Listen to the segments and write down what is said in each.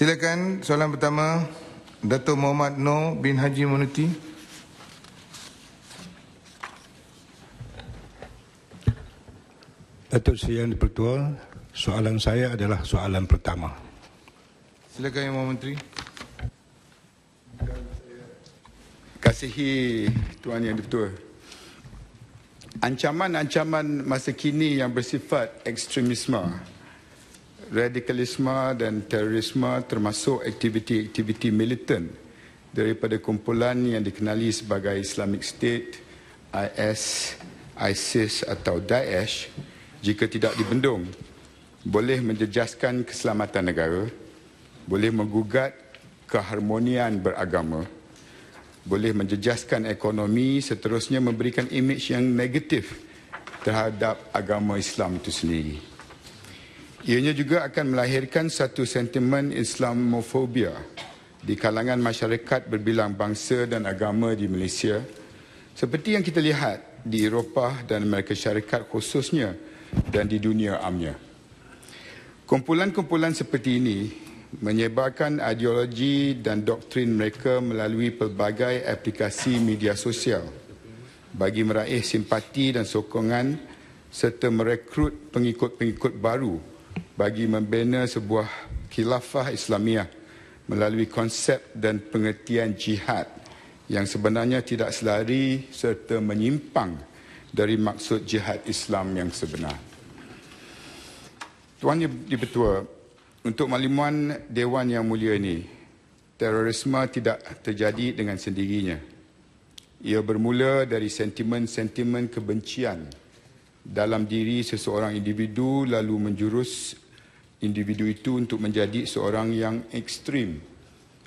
Silakan soalan pertama Dato Muhammad Noor bin Haji Munuti. Datuk Seri Yang Dipertua, soalan saya adalah soalan pertama. Silakan Yang Mahu Menteri. Kasihi Tuan Yang Dipertua. Ancaman-ancaman masa kini yang bersifat ekstremisme radikalisme dan terorisme termasuk aktiviti-aktiviti militan daripada kumpulan yang dikenali sebagai Islamic State, IS, ISIS atau Daesh jika tidak dibendung boleh menjejaskan keselamatan negara, boleh menggugat keharmonian beragama, boleh menjejaskan ekonomi seterusnya memberikan imej yang negatif terhadap agama Islam itu sendiri. Ianya juga akan melahirkan satu sentimen Islamofobia di kalangan masyarakat berbilang bangsa dan agama di Malaysia. Seperti yang kita lihat di Eropah dan Amerika Syarikat khususnya dan di dunia amnya. Kumpulan-kumpulan seperti ini menyebarkan ideologi dan doktrin mereka melalui pelbagai aplikasi media sosial bagi meraih simpati dan sokongan serta merekrut pengikut-pengikut baru bagi membina sebuah khilafah Islamiah melalui konsep dan pengertian jihad yang sebenarnya tidak selari serta menyimpang dari maksud jihad Islam yang sebenar. Tuan Yang Bertua, untuk makliman Dewan Yang Mulia ini, terorisme tidak terjadi dengan sendirinya. Ia bermula dari sentimen-sentimen kebencian dalam diri seseorang individu lalu menjurus individu itu untuk menjadi seorang yang ekstrim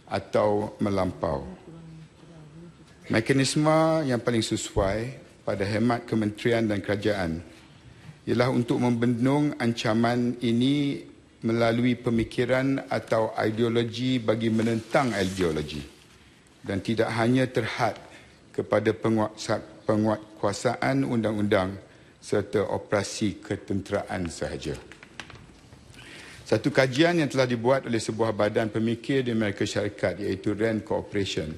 atau melampau. Mekanisme yang paling sesuai pada hemat kementerian dan kerajaan ialah untuk membendung ancaman ini melalui pemikiran atau ideologi bagi menentang ideologi dan tidak hanya terhad kepada penguasa, penguatkuasaan undang-undang serta operasi ketenteraan sahaja. Satu kajian yang telah dibuat oleh sebuah badan pemikir di Amerika Syarikat iaitu RAND Corporation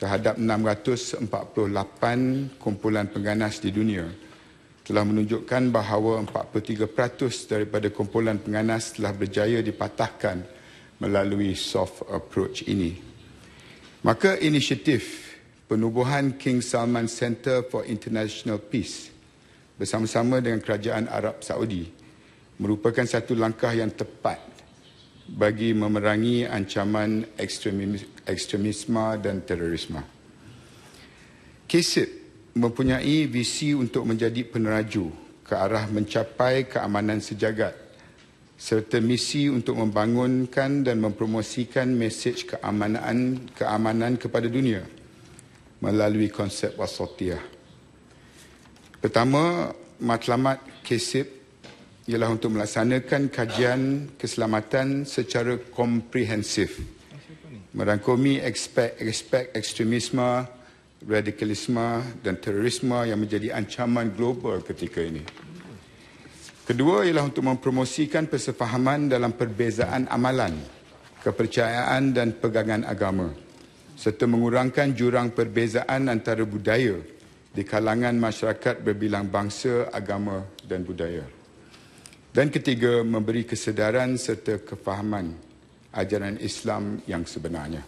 terhadap 648 kumpulan pengganas di dunia telah menunjukkan bahawa 43% daripada kumpulan pengganas telah berjaya dipatahkan melalui soft approach ini. Maka inisiatif penubuhan King Salman Center for International Peace – bersama-sama dengan kerajaan Arab Saudi merupakan satu langkah yang tepat bagi memerangi ancaman ekstremisme dan terorisme. KSIP mempunyai visi untuk menjadi peneraju ke arah mencapai keamanan sejagat serta misi untuk membangunkan dan mempromosikan mesej keamanan keamanan kepada dunia melalui konsep wasatiyah. Pertama, matlamat KSIP ialah untuk melaksanakan kajian keselamatan secara komprehensif merangkumi aspek-aspek ekstremisme, radikalisme dan terorisme yang menjadi ancaman global ketika ini. Kedua ialah untuk mempromosikan persefahaman dalam perbezaan amalan, kepercayaan dan pegangan agama serta mengurangkan jurang perbezaan antara budaya di kalangan masyarakat berbilang bangsa, agama dan budaya. Dan ketiga, memberi kesedaran serta kefahaman ajaran Islam yang sebenarnya.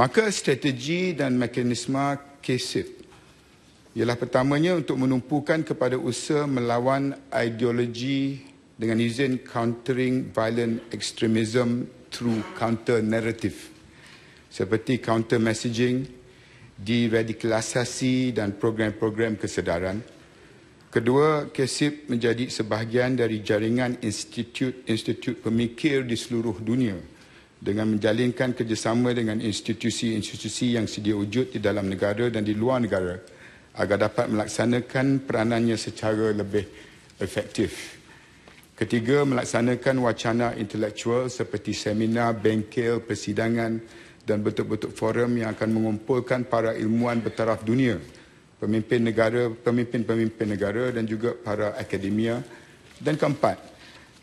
Maka strategi dan mekanisme KSIP ialah pertamanya untuk menumpukan kepada usaha melawan ideologi dengan izin countering violent extremism through counter narrative seperti counter messaging diradikalisasi dan program-program kesedaran. Kedua, KSIP menjadi sebahagian dari jaringan institut-institut pemikir di seluruh dunia dengan menjalinkan kerjasama dengan institusi-institusi yang sedia wujud di dalam negara dan di luar negara agar dapat melaksanakan peranannya secara lebih efektif. Ketiga, melaksanakan wacana intelektual seperti seminar, bengkel, persidangan, persidangan, dan bentuk-bentuk forum yang akan mengumpulkan para ilmuwan bertaraf dunia, pemimpin negara, pemimpin-pemimpin negara dan juga para akademia. Dan keempat,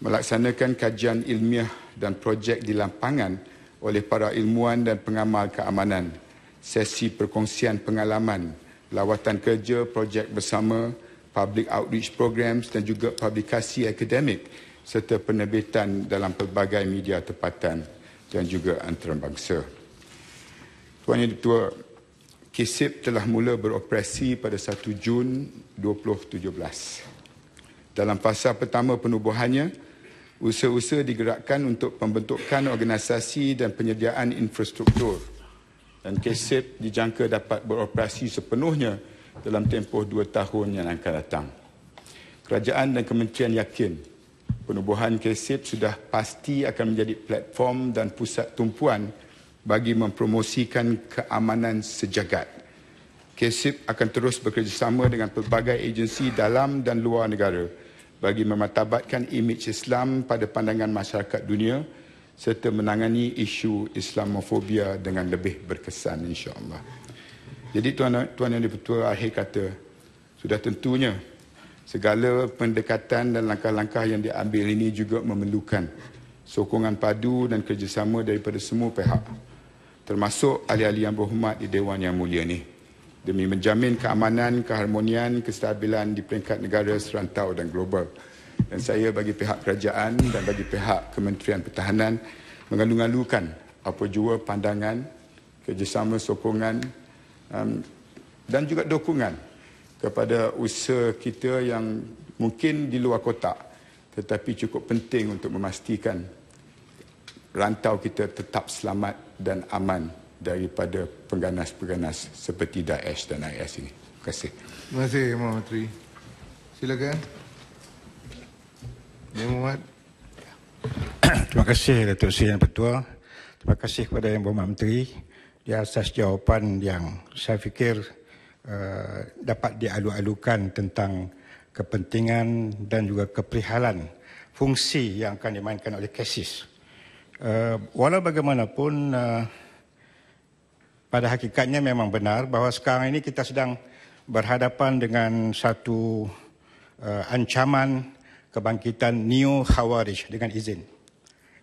melaksanakan kajian ilmiah dan projek di lapangan oleh para ilmuwan dan pengamal keamanan. Sesi perkongsian pengalaman, lawatan kerja, projek bersama, public outreach programs dan juga publikasi akademik serta penerbitan dalam pelbagai media tempatan dan juga antarabangsa. Tuan Yang Ketua, KSIP telah mula beroperasi pada 1 Jun 2017. Dalam fasa pertama penubuhannya, usaha-usaha digerakkan untuk pembentukan organisasi dan penyediaan infrastruktur dan KSIP dijangka dapat beroperasi sepenuhnya dalam tempoh dua tahun yang akan datang. Kerajaan dan kementerian yakin penubuhan KSIP sudah pasti akan menjadi platform dan pusat tumpuan bagi mempromosikan keamanan sejagat. KSIP akan terus bekerjasama dengan pelbagai agensi dalam dan luar negara bagi mematabatkan imej Islam pada pandangan masyarakat dunia serta menangani isu Islamofobia dengan lebih berkesan insya-Allah. Jadi tuan-tuan yang dipertua akhir kata sudah tentunya segala pendekatan dan langkah-langkah yang diambil ini juga memerlukan sokongan padu dan kerjasama daripada semua pihak termasuk ahli-ahli yang berhormat di Dewan Yang Mulia ini demi menjamin keamanan, keharmonian, kestabilan di peringkat negara serantau dan global. Dan saya bagi pihak kerajaan dan bagi pihak Kementerian Pertahanan mengalu-alukan apa jua pandangan, kerjasama, sokongan um, dan juga dokongan kepada usaha kita yang mungkin di luar kotak tetapi cukup penting untuk memastikan rantau kita tetap selamat dan aman daripada pengganas-pengganas seperti Daesh dan IS ini. Terima kasih. Terima kasih, Imam Menteri. Silakan. Ya, Muhammad. Terima kasih, Datuk Seri Yang Pertua. Terima kasih kepada Yang Berhormat Menteri di atas jawapan yang saya fikir uh, dapat dialu-alukan tentang kepentingan dan juga keprihalan fungsi yang akan dimainkan oleh KESIS. Eh, walau bagaimanapun uh, pada hakikatnya memang benar bahawa sekarang ini kita sedang berhadapan dengan satu uh, ancaman kebangkitan New khawarij dengan izin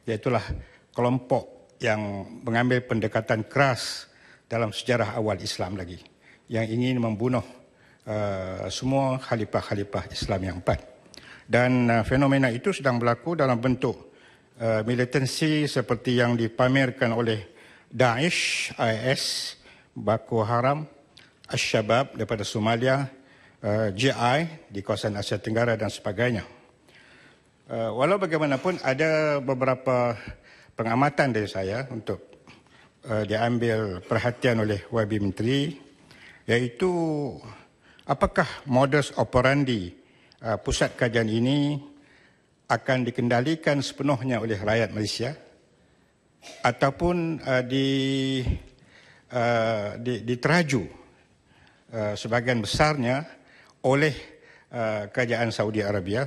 iaitulah kelompok yang mengambil pendekatan keras dalam sejarah awal Islam lagi yang ingin membunuh uh, semua khalifah-khalifah Islam yang empat dan uh, fenomena itu sedang berlaku dalam bentuk Eh, militansi seperti yang dipamerkan oleh Daesh, IS, Baku Haram, Al-Shabaab daripada Somalia, GI eh, di kawasan Asia Tenggara dan sebagainya. Eh, walau bagaimanapun ada beberapa pengamatan dari saya untuk diambil perhatian oleh YB Menteri iaitu apakah modus operandi pusat kajian ini akan dikendalikan sepenuhnya oleh rakyat Malaysia ataupun uh, di, uh, di diteraju uh, sebagian besarnya oleh uh, kerajaan Saudi Arabia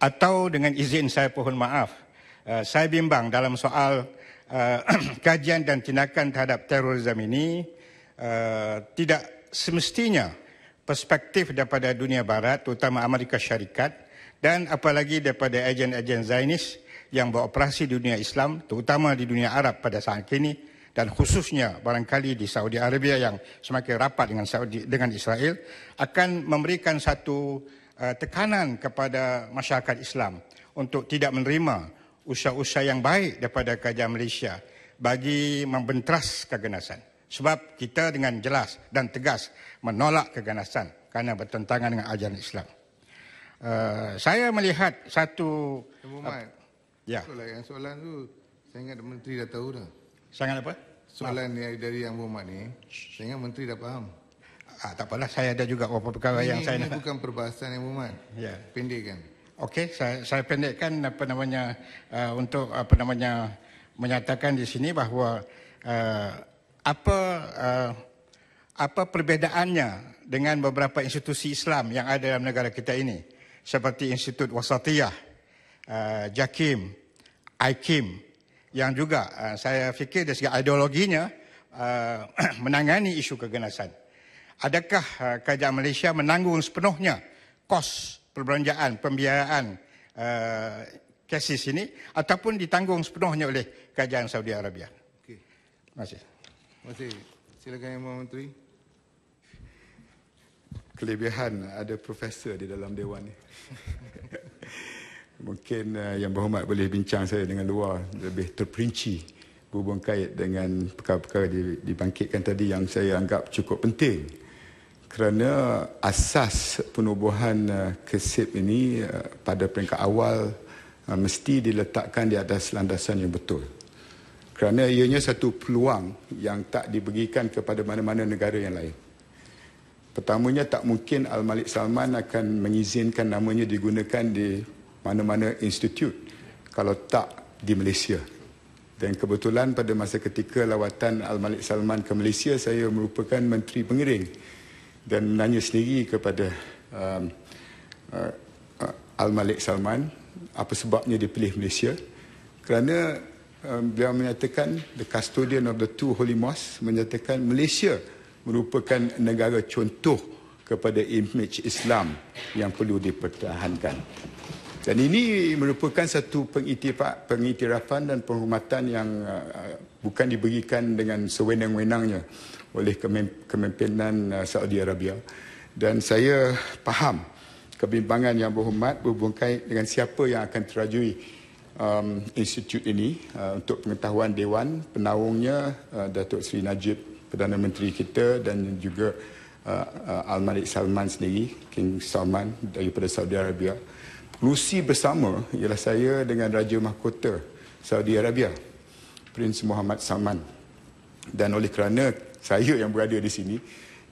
atau dengan izin saya pohon maaf uh, saya bimbang dalam soal uh, kajian dan tindakan terhadap terorisme ini uh, tidak semestinya perspektif daripada dunia barat terutama Amerika Syarikat dan apalagi daripada ejen-ejen Zainis yang beroperasi di dunia Islam terutama di dunia Arab pada saat ini dan khususnya barangkali di Saudi Arabia yang semakin rapat dengan Saudi dengan Israel akan memberikan satu uh, tekanan kepada masyarakat Islam untuk tidak menerima usaha-usaha yang baik daripada kerajaan Malaysia bagi membentras keganasan sebab kita dengan jelas dan tegas menolak keganasan kerana bertentangan dengan ajaran Islam uh, saya melihat satu uh, ya. Soalan yang soalan tu saya ingat menteri dah tahu dah. Sangat apa? Soalan Maaf. dari dari yang Muhammad ni, saya ingat menteri dah faham. Ah, tak apalah, saya ada juga beberapa perkara ini, yang saya ini nak. bukan perbahasan yang Muhammad. Ya. Pendekkan. Okey, saya, saya pendekkan apa namanya uh, untuk apa namanya menyatakan di sini bahawa uh, apa uh, apa perbezaannya dengan beberapa institusi Islam yang ada dalam negara kita ini seperti Institut Wasatiyah, eh, JAKIM, Aikim, yang juga eh, saya fikir dari segi ideologinya eh, menangani isu keganasan. Adakah kerajaan Malaysia menanggung sepenuhnya kos perbelanjaan, pembiayaan kesis ini ataupun ditanggung sepenuhnya oleh kerajaan Saudi Arabia? Okay. Terima kasih. Terima kasih. Silakan Yang Menteri kelebihan ada profesor di dalam dewan ni. Mungkin uh, yang berhormat boleh bincang saya dengan luar lebih terperinci berhubung kait dengan perkara-perkara dibangkitkan tadi yang saya anggap cukup penting. Kerana asas penubuhan uh, ini eh, pada peringkat awal mesti diletakkan di atas landasan yang betul. Kerana ianya satu peluang yang tak diberikan kepada mana-mana negara yang lain. Pertamanya tak mungkin Al-Malik Salman akan mengizinkan namanya digunakan di mana-mana institut kalau tak di Malaysia. Dan kebetulan pada masa ketika lawatan Al-Malik Salman ke Malaysia, saya merupakan Menteri Pengiring dan menanya sendiri kepada um, uh, uh Al-Malik Salman apa sebabnya dipilih Malaysia. Kerana um, beliau menyatakan, the custodian of the two holy mosques menyatakan Malaysia merupakan negara contoh kepada image Islam yang perlu dipertahankan. Dan ini merupakan satu pengiktirafan dan penghormatan yang uh, bukan diberikan dengan sewenang-wenangnya oleh kemimpinan uh, Saudi Arabia. Dan saya faham kebimbangan yang berhormat berhubungkan dengan siapa yang akan terajui um, institut ini uh, untuk pengetahuan Dewan, penawungnya Datuk Seri Najib Perdana Menteri kita dan juga uh, uh, Al-Malik Salman sendiri, King Salman daripada Saudi Arabia. Kerusi bersama ialah saya dengan Raja Mahkota Saudi Arabia, Prince Muhammad Salman. Dan oleh kerana saya yang berada di sini,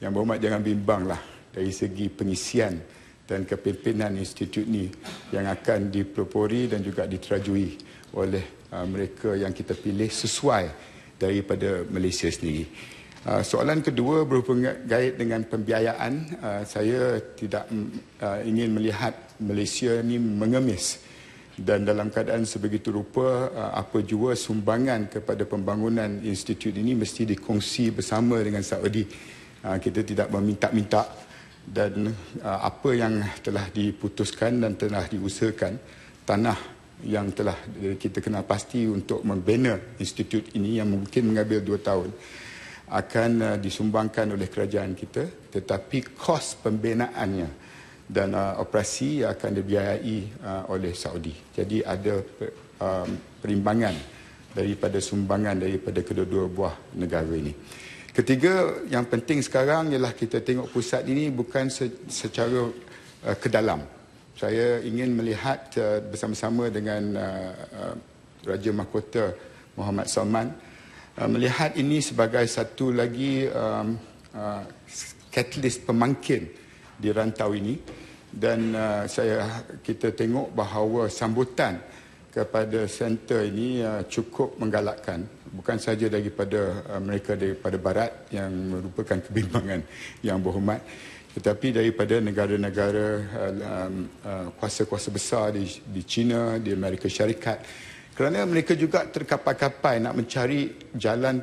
yang berhormat jangan bimbanglah dari segi pengisian dan kepimpinan institut ni yang akan dipropori dan juga diterajui oleh uh, mereka yang kita pilih sesuai daripada Malaysia sendiri. Ah, soalan kedua berkait dengan pembiayaan. Ah, saya tidak mm, ah, ingin melihat Malaysia ini mengemis dan dalam keadaan sebegitu rupa apa jua sumbangan kepada pembangunan institut ini mesti dikongsi bersama dengan Saudi. kita tidak meminta-minta dan apa yang telah diputuskan dan telah diusahakan tanah yang telah kita kenal pasti untuk membina institut ini yang mungkin mengambil dua tahun akan uh, disumbangkan oleh kerajaan kita tetapi kos pembinaannya dan uh, operasi akan dibiayai uh, oleh Saudi. Jadi ada um, perimbangan daripada sumbangan daripada kedua-dua buah negara ini. Ketiga yang penting sekarang ialah kita tengok pusat ini bukan se- secara uh, ke dalam. Saya ingin melihat uh, bersama-sama dengan uh, uh, Raja Mahkota Muhammad Salman Uh, melihat ini sebagai satu lagi um, uh, katalis pemangkin di rantau ini dan uh, saya kita tengok bahawa sambutan kepada center ini uh, cukup menggalakkan bukan saja daripada uh, mereka daripada barat yang merupakan kebimbangan yang berhormat tetapi daripada negara-negara uh, um, uh, kuasa-kuasa besar di di China di Amerika Syarikat kerana mereka juga terkapai-kapai nak mencari jalan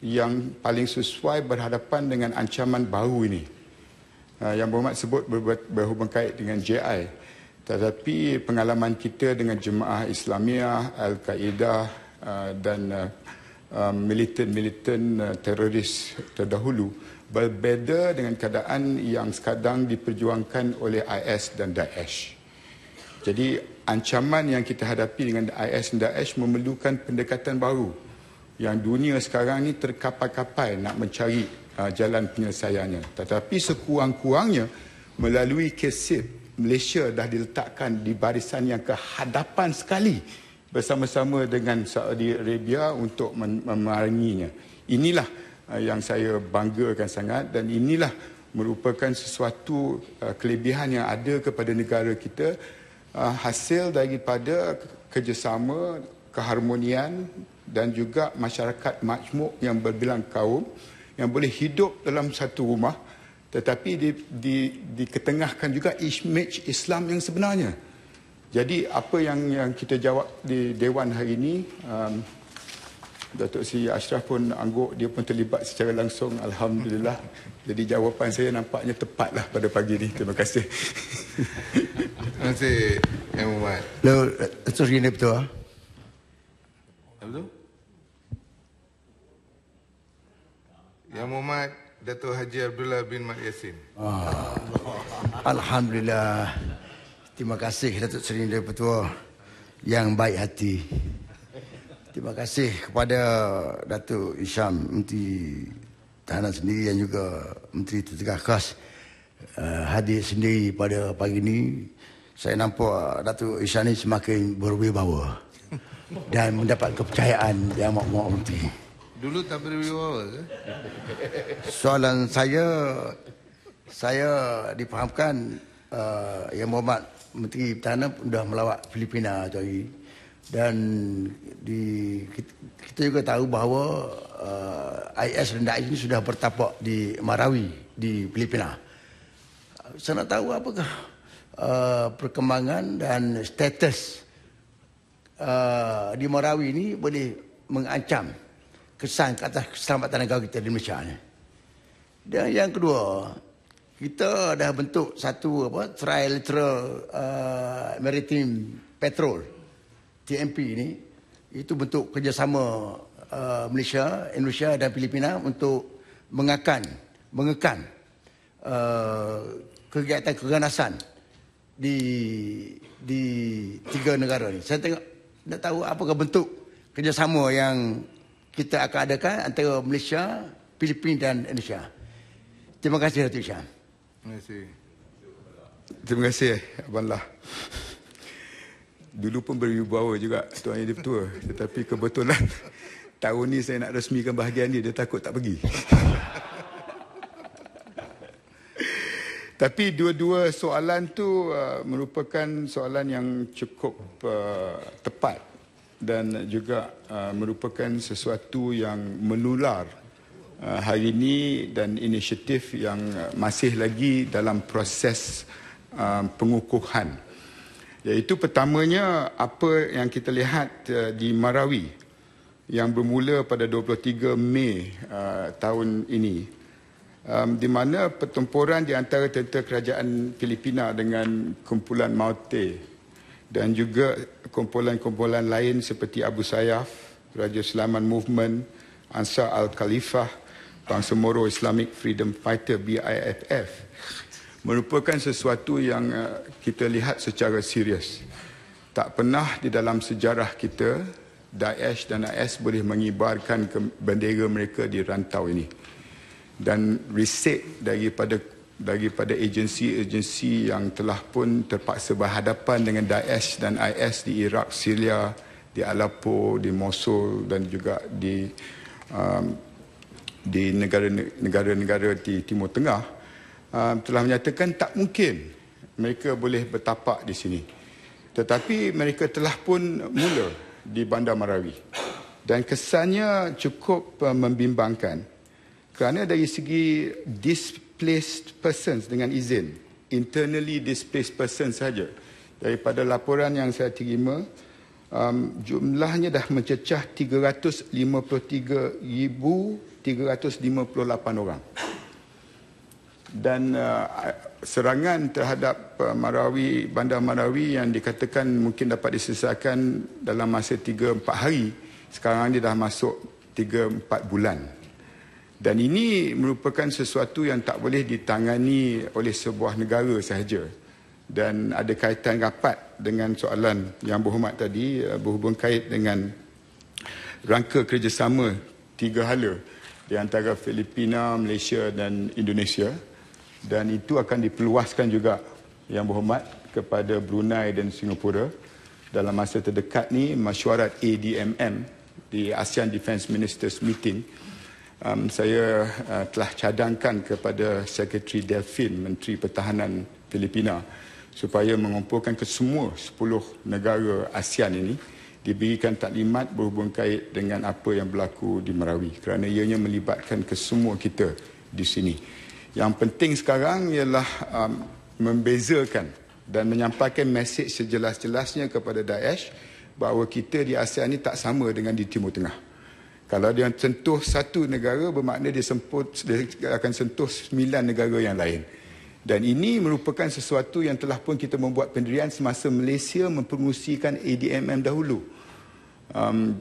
yang paling sesuai berhadapan dengan ancaman baru ini ha, yang Muhammad sebut berhubung kait dengan JI. Tetapi pengalaman kita dengan jemaah Islamiah, Al-Qaeda ha, dan ha, militan-militan teroris terdahulu berbeza dengan keadaan yang sekarang diperjuangkan oleh IS dan Daesh. Jadi ancaman yang kita hadapi dengan IS dan Daesh memerlukan pendekatan baru yang dunia sekarang ini terkapai-kapai nak mencari uh, jalan penyelesaiannya. Tetapi sekurang-kurangnya melalui KSIP, Malaysia dah diletakkan di barisan yang kehadapan sekali bersama-sama dengan Saudi Arabia untuk mem- memaranginya. Inilah uh, yang saya banggakan sangat dan inilah merupakan sesuatu uh, kelebihan yang ada kepada negara kita Uh, hasil daripada kerjasama, keharmonian dan juga masyarakat majmuk yang berbilang kaum yang boleh hidup dalam satu rumah tetapi di, di, diketengahkan juga image Islam yang sebenarnya. Jadi apa yang yang kita jawab di Dewan hari ini, um, Datuk Seri Ashraf pun angguk, dia pun terlibat secara langsung. Alhamdulillah. Jadi jawapan saya nampaknya tepatlah pada pagi ini. Terima kasih. Nanti yang buat. Lo terus gini betul ah. Yang Muhammad Dato' Haji Abdullah bin Mat Yassin. Ah. Alhamdulillah. Terima kasih Datuk Seri Indra Petua yang baik hati. Terima kasih kepada Datuk Isham Menteri Tahanan sendiri dan juga Menteri Tertegah Khas uh, eh, hadir sendiri pada pagi ini saya nampak Datuk Ishani semakin berwibawa dan mendapat kepercayaan yang mak-mak menteri. Dulu tak berwibawa ke? Soalan saya, saya dipahamkan uh, eh, yang Muhammad Menteri Pertahanan sudah melawat Filipina tadi. Dan di, kita, juga tahu bahawa uh, eh, IS dan Daesh ini sudah bertapak di Marawi, di Filipina. Saya nak tahu apakah uh, perkembangan dan status uh, di Marawi ini boleh mengancam kesan ke atas keselamatan negara kita di Malaysia ni. Dan yang kedua, kita dah bentuk satu apa trilateral uh, maritime patrol TMP ini itu bentuk kerjasama uh, Malaysia, Indonesia dan Filipina untuk mengakan, mengekan uh, kegiatan keganasan di di tiga negara ni. Saya tengok nak tahu apakah bentuk kerjasama yang kita akan adakan antara Malaysia, Filipina dan Indonesia. Terima kasih Datuk Syah. Terima kasih. Terima kasih Abang lah. Dulu pun berwibawa juga Tuan Yang Dipertua. Tetapi kebetulan tahun ni saya nak resmikan bahagian dia, dia takut tak pergi. Tapi dua-dua soalan tu uh, merupakan soalan yang cukup uh, tepat dan juga uh, merupakan sesuatu yang menular uh, hari ini dan inisiatif yang uh, masih lagi dalam proses uh, pengukuhan. Iaitu pertamanya apa yang kita lihat uh, di Marawi yang bermula pada 23 Mei uh, tahun ini um, di mana pertempuran di antara tentera kerajaan Filipina dengan kumpulan Maute dan juga kumpulan-kumpulan lain seperti Abu Sayyaf, Raja Sulaiman Movement, Ansar Al-Khalifah, Bangsa Moro Islamic Freedom Fighter BIFF merupakan sesuatu yang eh, kita lihat secara serius. Tak pernah di dalam sejarah kita Daesh dan IS boleh mengibarkan bendera mereka di rantau ini dan riset daripada daripada agensi-agensi yang telah pun terpaksa berhadapan dengan Daesh dan IS di Iraq, Syria, di Aleppo, di Mosul dan juga di um, di negara-negara di Timur Tengah um, telah menyatakan tak mungkin mereka boleh bertapak di sini. Tetapi mereka telah pun mula di Bandar Marawi. Dan kesannya cukup uh, membimbangkan kerana dari segi displaced persons dengan izin internally displaced persons saja daripada laporan yang saya terima um, jumlahnya dah mencecah 353,358 orang dan uh, serangan terhadap uh, Marawi Bandar Marawi yang dikatakan mungkin dapat diselesaikan dalam masa 3 4 hari sekarang ini dah masuk 3 4 bulan dan ini merupakan sesuatu yang tak boleh ditangani oleh sebuah negara sahaja. Dan ada kaitan rapat dengan soalan yang berhormat tadi eh, berhubung kait dengan rangka kerjasama tiga hala di antara Filipina, Malaysia dan Indonesia. Dan itu akan diperluaskan juga yang berhormat kepada Brunei dan Singapura dalam masa terdekat ni mesyuarat ADMM di ASEAN Defence Ministers Meeting um, saya uh, telah cadangkan kepada Sekretari Delfin, Menteri Pertahanan Filipina supaya mengumpulkan ke semua 10 negara ASEAN ini diberikan taklimat berhubung kait dengan apa yang berlaku di Merawi kerana ianya melibatkan kesemua kita di sini. Yang penting sekarang ialah um, membezakan dan menyampaikan mesej sejelas-jelasnya kepada Daesh bahawa kita di ASEAN ini tak sama dengan di Timur Tengah. Kalau dia sentuh satu negara bermakna dia semput dia akan sentuh sembilan negara yang lain. Dan ini merupakan sesuatu yang telah pun kita membuat pendirian semasa Malaysia mempromosikan ADMM dahulu. Um,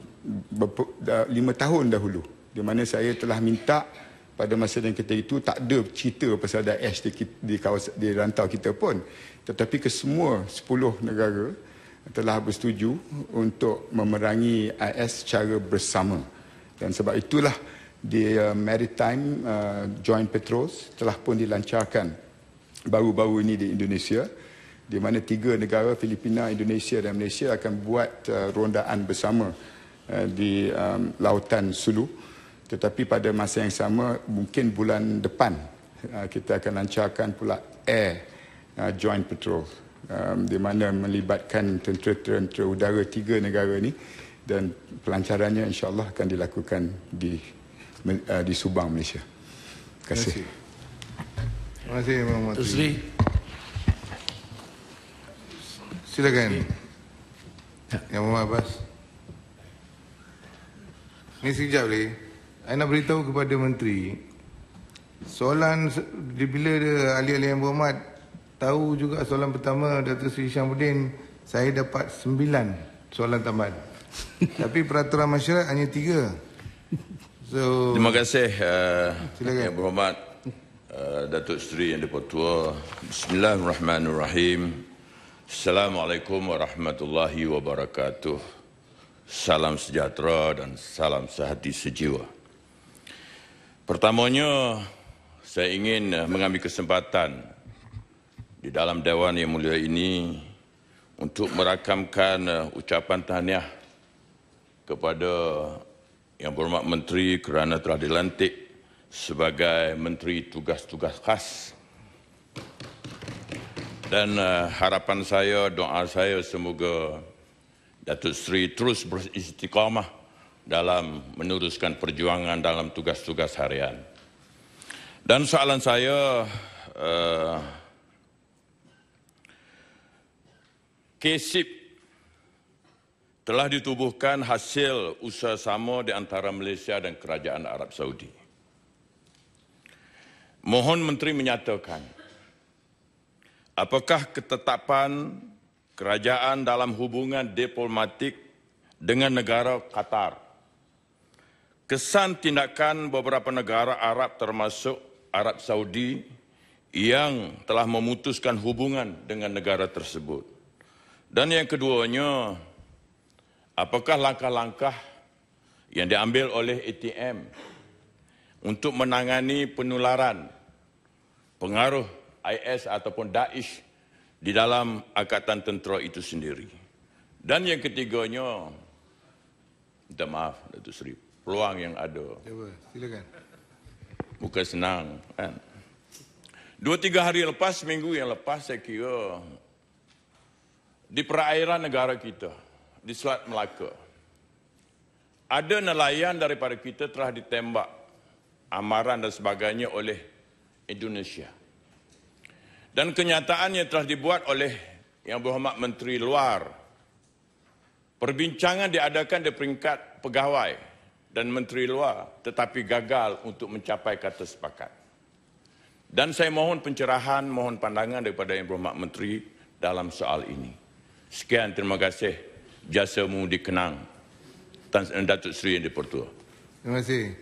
berpo, dah, lima tahun dahulu. Di mana saya telah minta pada masa dan ketika itu tak ada cerita pasal Daesh di, di, kawasan, di rantau kita pun. Tetapi kesemua sepuluh negara telah bersetuju untuk memerangi IS secara bersama. Dan sebab itulah di uh, Maritime uh, Joint Petros telah pun dilancarkan baru-baru ini di Indonesia di mana tiga negara Filipina, Indonesia dan Malaysia akan buat uh, rondaan bersama uh, di um, Lautan Sulu. Tetapi pada masa yang sama mungkin bulan depan uh, kita akan lancarkan pula Air uh, Joint Patrol um, di mana melibatkan tentera-tentera udara tiga negara ini dan pelancarannya insyaallah akan dilakukan di uh, di Subang Malaysia. Terima kasih. Terima kasih Imam Mati. Tusri. Silakan. Ya. Yang Abbas. Ini sekejap lagi. Saya nak beritahu kepada Menteri. Soalan bila ada ahli-ahli yang berhormat tahu juga soalan pertama Dato' Sri Syamuddin saya dapat sembilan soalan tambahan. Tapi peraturan masyarakat hanya tiga. So, Terima kasih uh, Yang Berhormat uh, Datuk Seri Yang Dipertua. Bismillahirrahmanirrahim. Assalamualaikum warahmatullahi wabarakatuh. Salam sejahtera dan salam sehati sejiwa. Pertamanya, saya ingin uh, mengambil kesempatan di dalam Dewan Yang Mulia ini untuk merakamkan uh, ucapan tahniah kepada Yang Berhormat Menteri kerana telah dilantik sebagai Menteri Tugas-Tugas Khas. Dan uh, harapan saya, doa saya semoga Datuk Seri terus beristiqamah dalam meneruskan perjuangan dalam tugas-tugas harian. Dan soalan saya, uh, eh, KSIP telah ditubuhkan hasil usaha sama di antara Malaysia dan Kerajaan Arab Saudi. Mohon Menteri menyatakan, apakah ketetapan kerajaan dalam hubungan diplomatik dengan negara Qatar? Kesan tindakan beberapa negara Arab termasuk Arab Saudi yang telah memutuskan hubungan dengan negara tersebut. Dan yang keduanya, apakah langkah-langkah yang diambil oleh ATM untuk menangani penularan pengaruh IS ataupun Daesh di dalam Akatan Tentera itu sendiri. Dan yang ketiganya, minta maaf Datuk Seri, peluang yang ada. Ya, silakan. Bukan senang kan. Dua tiga hari lepas, minggu yang lepas saya kira di perairan negara kita, di Selat Melaka. Ada nelayan daripada kita telah ditembak amaran dan sebagainya oleh Indonesia. Dan kenyataan yang telah dibuat oleh Yang Berhormat Menteri Luar. Perbincangan diadakan di peringkat pegawai dan menteri luar tetapi gagal untuk mencapai kata sepakat. Dan saya mohon pencerahan, mohon pandangan daripada Yang Berhormat Menteri dalam soal ini. Sekian terima kasih. Jasa jasamu dikenang Tan Datuk Seri yang dipertua. Terima kasih.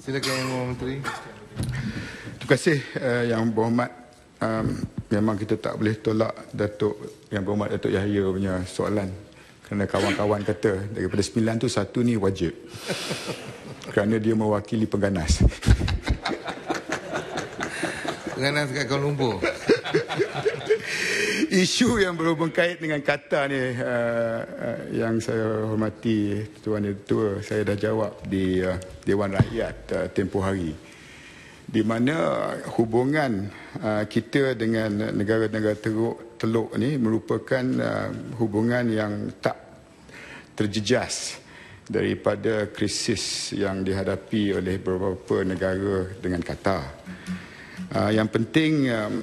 Silakan Yang Buah Menteri. Terima kasih uh, Yang Berhormat. Um, memang kita tak boleh tolak Datuk Yang Berhormat Datuk Yahya punya soalan. Kerana kawan-kawan kata daripada sembilan tu satu ni wajib. Kerana dia mewakili pengganas. Pengganas kat Kuala Lumpur. isu yang berhubung kait dengan kata ni uh, uh, yang saya hormati tuan dan tua saya dah jawab di uh, Dewan Rakyat uh, tempoh hari di mana hubungan uh, kita dengan negara-negara teruk, teluk ni merupakan uh, hubungan yang tak terjejas daripada krisis yang dihadapi oleh beberapa negara dengan Qatar. Uh, yang penting um,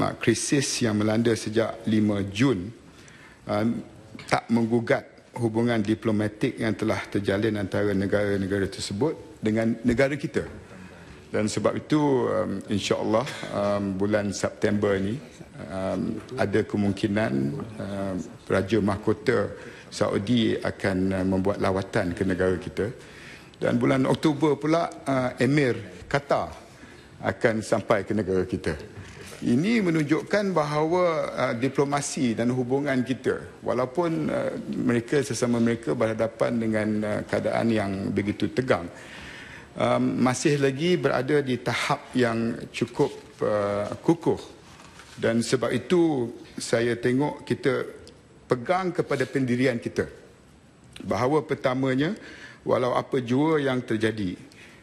Ah, krisis yang melanda sejak 5 Jun ah, tak menggugat hubungan diplomatik yang telah terjalin antara negara-negara tersebut dengan negara kita. Dan sebab itu um, insya-Allah um, bulan September ini um, ada kemungkinan Raja Mahkota Saudi akan uh, membuat lawatan ke negara kita. Dan bulan Oktober pula uh, Emir Qatar akan sampai ke negara kita ini menunjukkan bahawa uh, diplomasi dan hubungan kita walaupun uh, mereka sesama mereka berhadapan dengan uh, keadaan yang begitu tegang um, masih lagi berada di tahap yang cukup uh, kukuh dan sebab itu saya tengok kita pegang kepada pendirian kita bahawa pertamanya walau apa jua yang terjadi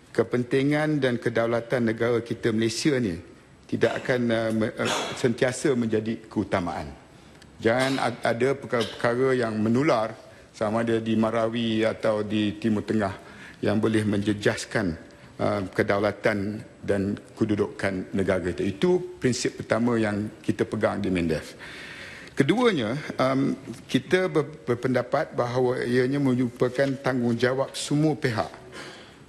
kepentingan dan kedaulatan negara kita Malaysia ni tidak akan eh, eh, sentiasa menjadi keutamaan. Jangan ada perkara-perkara yang menular sama ada di Marawi atau di Timur Tengah yang boleh menjejaskan eh, kedaulatan dan kedudukan negara kita. Itu prinsip pertama yang kita pegang di MINDEF. Keduanya, kita berpendapat bahawa ianya merupakan tanggungjawab semua pihak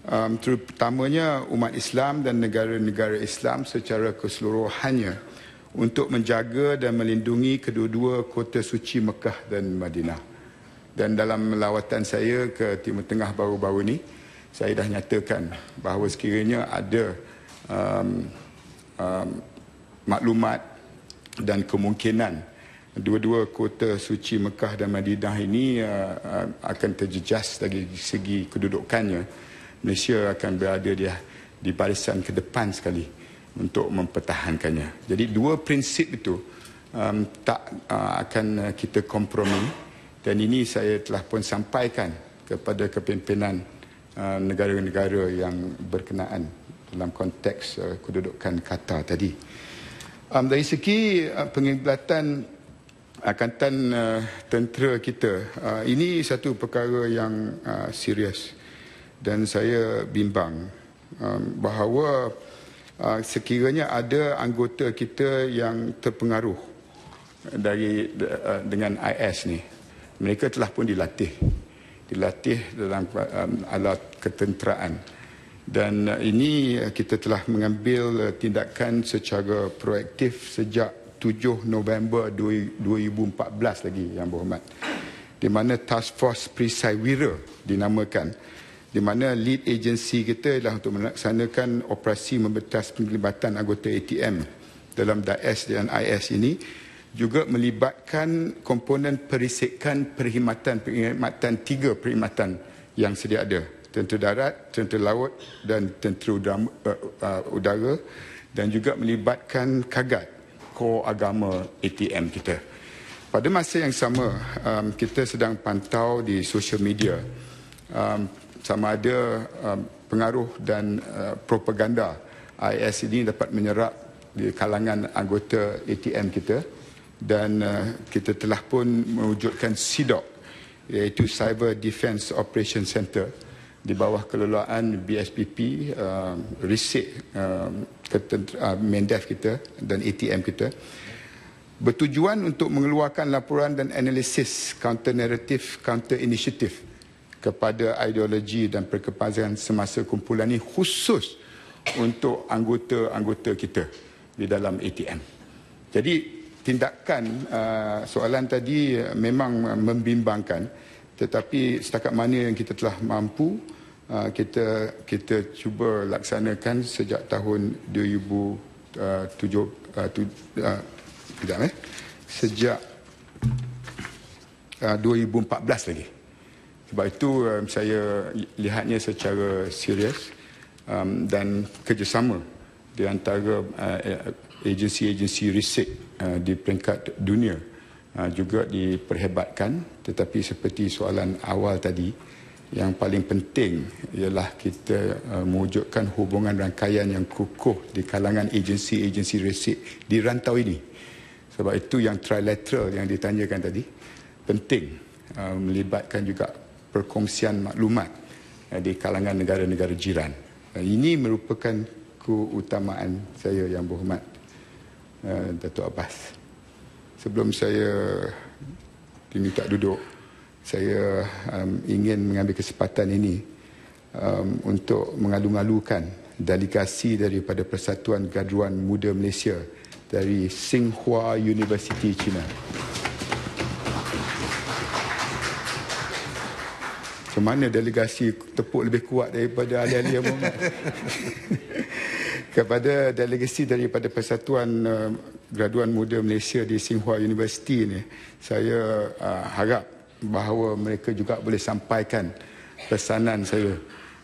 um, terutamanya umat Islam dan negara-negara Islam secara keseluruhannya untuk menjaga dan melindungi kedua-dua kota suci Mekah dan Madinah. Dan dalam lawatan saya ke Timur Tengah baru-baru ini, saya dah nyatakan bahawa sekiranya ada um, um, maklumat dan kemungkinan dua-dua kota suci Mekah dan Madinah ini uh, uh, akan terjejas dari segi kedudukannya, Malaysia akan berada dia di barisan ke depan sekali untuk mempertahankannya. Jadi dua prinsip itu um, tak uh, akan uh, kita kompromi dan ini saya telah pun sampaikan kepada kepimpinan uh, negara-negara uh, yang berkenaan dalam konteks uh, kedudukan kata tadi. Um, dari segi uh, pengibatan akatan uh, tentera kita, uh, ini satu perkara yang uh, serius dan saya bimbang um, bahawa uh, sekiranya ada anggota kita yang terpengaruh dari uh, dengan IS ni mereka telah pun dilatih dilatih dalam um, alat ketenteraan dan uh, ini uh, kita telah mengambil tindakan secara proaktif sejak 7 November 2014 lagi yang berhormat di mana task force perisai wira dinamakan di mana lead agency kita ialah untuk melaksanakan operasi membetas penglibatan anggota ATM dalam DaS dan IS ini juga melibatkan komponen perisikan perkhidmatan perkhidmatan tiga perkhidmatan yang sedia ada tentera darat, tentera laut dan tentera udara, uh, udara dan juga melibatkan kagat kor agama ATM kita. Pada masa yang sama, um, kita sedang pantau di social media um, sama ada um, pengaruh dan uh, propaganda IS ini dapat menyerap di kalangan anggota ATM kita dan uh, kita telah pun mewujudkan CDOC iaitu Cyber Defense Operation Center di bawah kelolaan BSPP, um, um, uh, RISIC, uh, uh, MENDEF kita dan ATM kita bertujuan untuk mengeluarkan laporan dan analisis counter narrative counter initiative kepada ideologi dan perkepazan semasa kumpulan ini khusus untuk anggota-anggota kita di dalam ATM. Jadi tindakan uh, soalan tadi memang membimbangkan tetapi setakat mana yang kita telah mampu uh, kita kita cuba laksanakan sejak tahun 2007 uh, uh, uh, eh? sejak uh, 2014 lagi. 2014. Sebab itu um, saya lihatnya secara serius um, dan kerjasama di antara uh, agensi-agensi uh, riset uh, di peringkat dunia uh, juga diperhebatkan. Tetapi seperti soalan awal tadi, yang paling penting ialah kita uh, mewujudkan hubungan rangkaian yang kukuh di kalangan agensi-agensi riset di rantau ini. Sebab itu yang trilateral yang ditanyakan tadi penting uh, melibatkan juga perkongsian maklumat eh, di kalangan negara-negara jiran. Eh, ini merupakan keutamaan saya yang berhormat eh, Datuk Abbas. Sebelum saya diminta duduk, saya um, ingin mengambil kesempatan ini um, untuk mengalu-alukan delegasi daripada Persatuan Gaduan Muda Malaysia dari Tsinghua University China. Macam mana delegasi tepuk lebih kuat daripada ahli-ahli yang umum? Kepada delegasi daripada Persatuan uh, Graduan Muda Malaysia di Singhua University ini, saya uh, harap bahawa mereka juga boleh sampaikan pesanan saya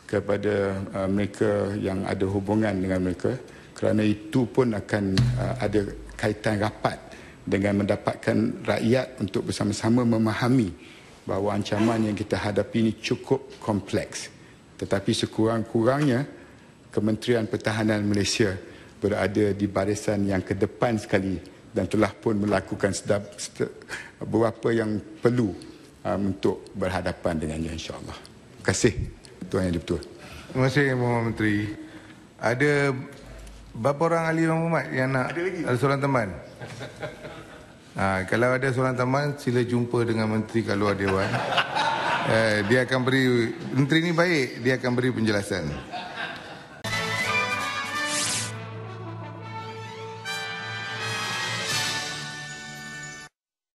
kepada uh, mereka yang ada hubungan dengan mereka kerana itu pun akan uh, ada kaitan rapat dengan mendapatkan rakyat untuk bersama-sama memahami bahawa ancaman yang kita hadapi ini cukup kompleks. Tetapi sekurang-kurangnya Kementerian Pertahanan Malaysia berada di barisan yang ke depan sekali dan telah pun melakukan sedap, sedap beberapa yang perlu um, untuk berhadapan dengannya insya-Allah. Terima kasih Tuan Yang Dipertua. Terima kasih Muhammad Menteri. Ada beberapa orang ahli Muhammad yang nak ada lagi? Ada seorang teman. Ha, kalau ada seorang taman, sila jumpa dengan menteri kalau ada Dewan. Uh, dia akan beri, menteri ini baik, dia akan beri penjelasan.